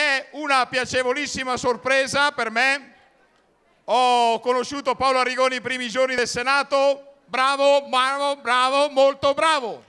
È una piacevolissima sorpresa per me. Ho conosciuto Paolo Arrigoni i primi giorni del Senato. Bravo, bravo, bravo, molto bravo.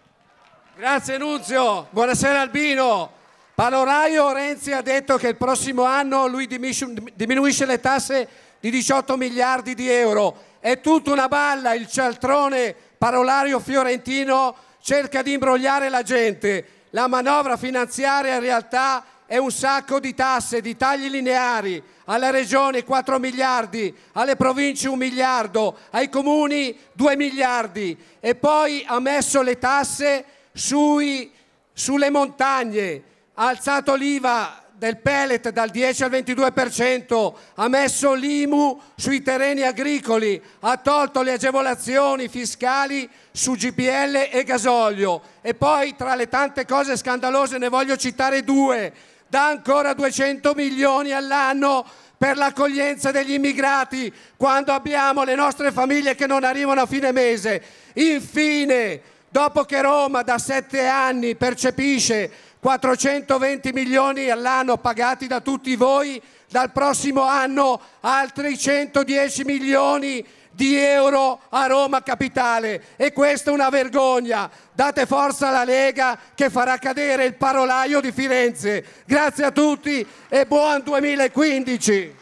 Grazie Nunzio. Buonasera Albino. Paloraio Renzi ha detto che il prossimo anno lui diminuisce le tasse di 18 miliardi di euro. È tutta una balla il cialtrone parolario fiorentino cerca di imbrogliare la gente. La manovra finanziaria in realtà è è un sacco di tasse, di tagli lineari, alla regione 4 miliardi, alle province 1 miliardo, ai comuni 2 miliardi e poi ha messo le tasse sui, sulle montagne, ha alzato l'IVA del pellet dal 10 al 22%, ha messo l'IMU sui terreni agricoli, ha tolto le agevolazioni fiscali su GPL e gasolio e poi tra le tante cose scandalose ne voglio citare due, dà ancora 200 milioni all'anno per l'accoglienza degli immigrati quando abbiamo le nostre famiglie che non arrivano a fine mese. Infine, dopo che Roma da sette anni percepisce 420 milioni all'anno pagati da tutti voi, dal prossimo anno altri 110 milioni di euro a Roma Capitale e questa è una vergogna. Date forza alla Lega che farà cadere il parolaio di Firenze. Grazie a tutti e buon 2015.